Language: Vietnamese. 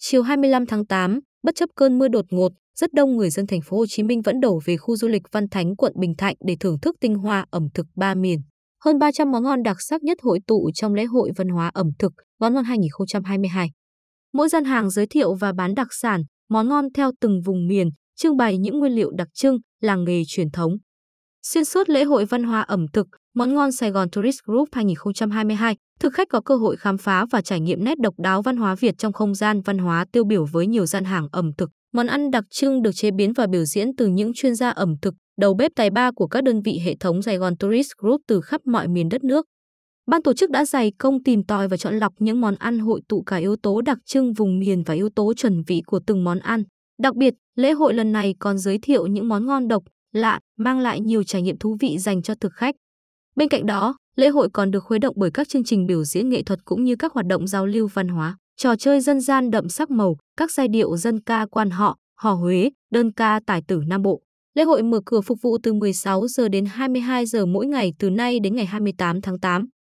Chiều 25 tháng 8, bất chấp cơn mưa đột ngột, rất đông người dân thành phố Hồ Chí Minh vẫn đổ về khu du lịch Văn Thánh quận Bình Thạnh để thưởng thức tinh hoa ẩm thực ba miền. Hơn 300 món ngon đặc sắc nhất hội tụ trong lễ hội văn hóa ẩm thực món ngon 2022. Mỗi gian hàng giới thiệu và bán đặc sản, món ngon theo từng vùng miền, trưng bày những nguyên liệu đặc trưng, làng nghề truyền thống. Xuyên suốt lễ hội văn hóa ẩm thực, món ngon Sài Gòn Tourist Group 2022, thực khách có cơ hội khám phá và trải nghiệm nét độc đáo văn hóa Việt trong không gian văn hóa tiêu biểu với nhiều gian hàng ẩm thực. Món ăn đặc trưng được chế biến và biểu diễn từ những chuyên gia ẩm thực, đầu bếp tài ba của các đơn vị hệ thống Sài Gòn Tourist Group từ khắp mọi miền đất nước. Ban tổ chức đã dày công tìm tòi và chọn lọc những món ăn hội tụ cả yếu tố đặc trưng vùng miền và yếu tố chuẩn vị của từng món ăn. Đặc biệt, lễ hội lần này còn giới thiệu những món ngon độc, lạ, mang lại nhiều trải nghiệm thú vị dành cho thực khách. Bên cạnh đó, lễ hội còn được khuấy động bởi các chương trình biểu diễn nghệ thuật cũng như các hoạt động giao lưu văn hóa, trò chơi dân gian đậm sắc màu, các giai điệu dân ca quan họ, hò Huế, đơn ca tài tử Nam Bộ. Lễ hội mở cửa phục vụ từ 16 giờ đến 22 giờ mỗi ngày từ nay đến ngày 28 tháng 8.